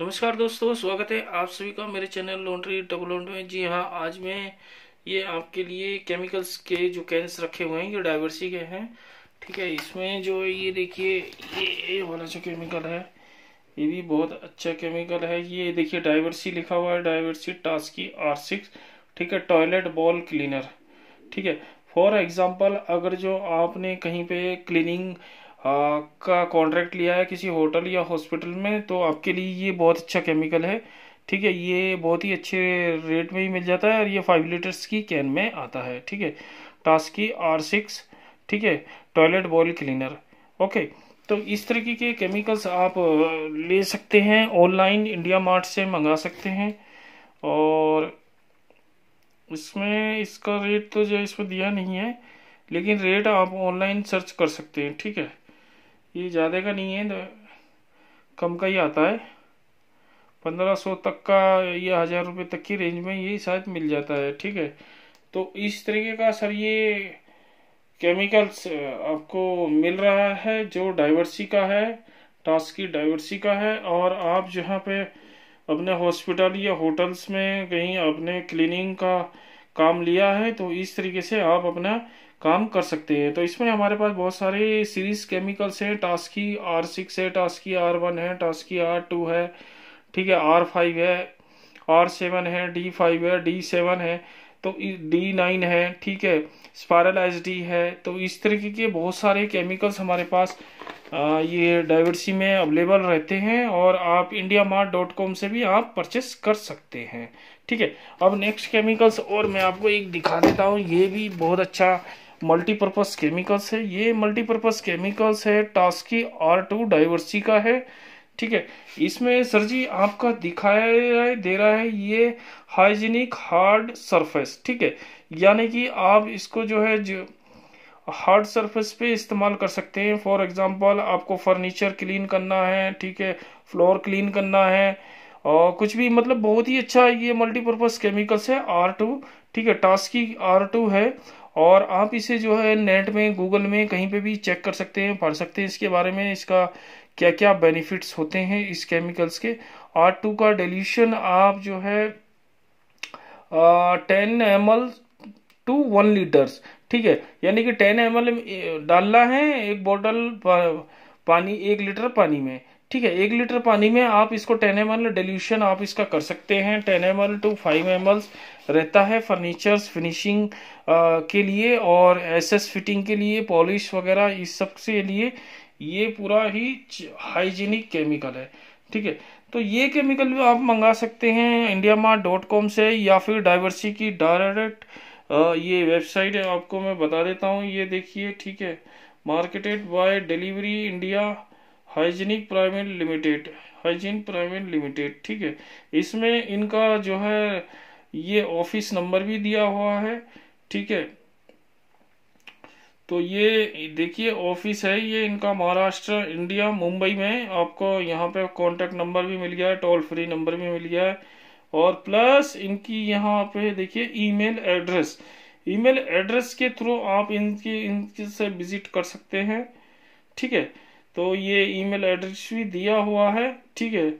नमस्कार दोस्तों स्वागत है आप सभी का मेरे चैनल लॉन्ड्री डबल लॉन्ड्री में जी हाँ आज मैं ये आपके लिए केमिकल्स के जो कैंस रखे हुए हैं ये डाइवर्सी के हैं ठीक है इसमें जो ये देखिए ये ये वाला अच्छा जो केमिकल है ये भी बहुत अच्छा केमिकल है ये देखिए डाइवर्सी लिखा हुआ है डाइवर्सी टास्क की आर ठीक है टॉयलेट बॉल क्लीनर ठीक है फॉर एग्जाम्पल अगर जो आपने कहीं पर क्लिनिंग का कॉन्ट्रैक्ट लिया है किसी होटल या हॉस्पिटल में तो आपके लिए ये बहुत अच्छा केमिकल है ठीक है ये बहुत ही अच्छे रेट में ही मिल जाता है और ये फाइव लीटर्स की कैन में आता है ठीक है टास्की आर सिक्स ठीक है टॉयलेट बॉल क्लीनर ओके तो इस तरीके के केमिकल्स आप ले सकते हैं ऑनलाइन इंडिया मार्ट से मंगा सकते हैं और इसमें इसका रेट तो जो इसमें दिया नहीं है लेकिन रेट आप ऑनलाइन सर्च कर सकते हैं ठीक है ये ज़्यादा का नहीं है तो कम का ही आता है पंद्रह सौ तक का या हज़ार रुपये तक की रेंज में ये शायद मिल जाता है ठीक है तो इस तरीके का सर ये केमिकल्स आपको मिल रहा है जो डाइवर्सी का है टास्क की डाइवर्सी का है और आप जहाँ पे अपने हॉस्पिटल या होटल्स में कहीं अपने क्लीनिंग का काम लिया है तो इस तरीके से आप अपना काम कर सकते हैं तो इसमें हमारे पास बहुत सारे सीरीज केमिकल्स हैं टास्की आर सिक्स है टास्की आर वन है टास्की आर टू है ठीक है आर फाइव है आर सेवन है डी फाइव है डी सेवन है तो डी नाइन है ठीक है स्पारल एच डी है तो इस तरीके के बहुत सारे केमिकल्स हमारे पास ये डाइवर्सी में अवेलेबल रहते हैं और आप इंडिया मार्ट डॉट कॉम से भी आप परचेस कर सकते हैं ठीक है अब नेक्स्ट केमिकल्स और मैं आपको एक दिखा देता हूँ ये भी बहुत अच्छा मल्टीपर्पज़ केमिकल्स है ये मल्टीपर्पज़ केमिकल्स है टास्की आर टू डाइवर्सी का है ठीक है इसमें सर जी आपका दिखाया दे रहा है ये हाइजीनिक हार्ड सरफेस ठीक है यानी कि आप इसको जो है जो हार्ड सरफेस पे इस्तेमाल कर सकते हैं फॉर एग्जांपल आपको फर्नीचर क्लीन करना है ठीक है फ्लोर क्लीन करना है और कुछ भी मतलब बहुत ही अच्छा ये मल्टीपर्पज़ केमिकल्स है आर टू ठीक है टास्की आर टू है और आप इसे जो है नेट में गूगल में कहीं पे भी चेक कर सकते हैं पढ़ सकते हैं इसके बारे में इसका क्या क्या बेनिफिट्स होते हैं इस केमिकल्स के आर टू का डेलीशन आप जो है ten M L to one litres ठीक है यानी कि टेन एम एल डालना है एक बोतल पा, पानी एक लीटर पानी में ठीक है एक लीटर पानी में आप इसको टेन एम एल डेल्यूशन आप इसका कर सकते हैं ten M L to five M L रहता है फर्नीचर्स फिनिशिंग के लिए और एसएस फिटिंग के लिए पॉलिश वगैरह इस सब के लिए ये पूरा ही हाइजीनिक केमिकल है ठीक है तो ये केमिकल भी आप मंगा सकते हैं इंडिया मार्ट डॉट कॉम से या फिर डाइवर्सी की डायरेक्ट ये वेबसाइट है आपको मैं बता देता हूँ ये देखिए ठीक है marketed by delivery India hygienic private limited hygiene private limited ठीक है इसमें इनका जो है ये ऑफिस नंबर भी दिया हुआ है ठीक है तो ये देखिए ऑफिस है ये इनका महाराष्ट्र इंडिया मुंबई में आपको यहाँ पे कांटेक्ट नंबर भी मिल गया है टोल फ्री नंबर भी मिल गया है और प्लस इनकी यहाँ पे देखिए ईमेल एड्रेस ईमेल एड्रेस के थ्रू आप इनकी इनके से विजिट कर सकते हैं ठीक है तो ये ईमेल एड्रेस भी दिया हुआ है ठीक है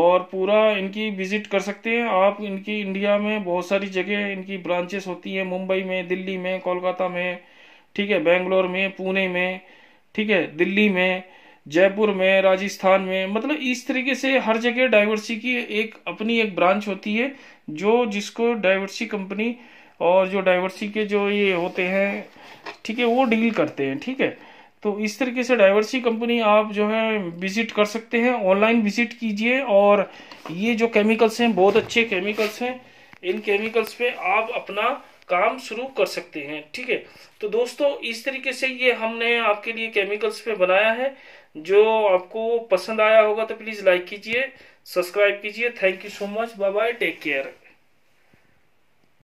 और पूरा इनकी विजिट कर सकते हैं आप इनकी इंडिया में बहुत सारी जगह इनकी ब्रांचेस होती हैं मुंबई में दिल्ली में कोलकाता में ठीक है बेंगलोर में पुणे में ठीक है दिल्ली में जयपुर में राजस्थान में मतलब इस तरीके से हर जगह डाइवर्सी की एक अपनी एक ब्रांच होती है जो जिसको डाइवर्सी कंपनी और जो डाइवर्सी के जो ये होते हैं ठीक है वो डील करते हैं ठीक है तो इस तरीके से डाइवर्सी कंपनी आप जो है विजिट कर सकते हैं ऑनलाइन विजिट कीजिए और ये जो केमिकल्स हैं बहुत अच्छे केमिकल्स हैं इन केमिकल्स पे आप अपना काम शुरू कर सकते हैं ठीक है तो दोस्तों इस तरीके से ये हमने आपके लिए केमिकल्स पे बनाया है जो आपको पसंद आया होगा तो प्लीज़ लाइक कीजिए सब्सक्राइब कीजिए thank you so much bye bye take care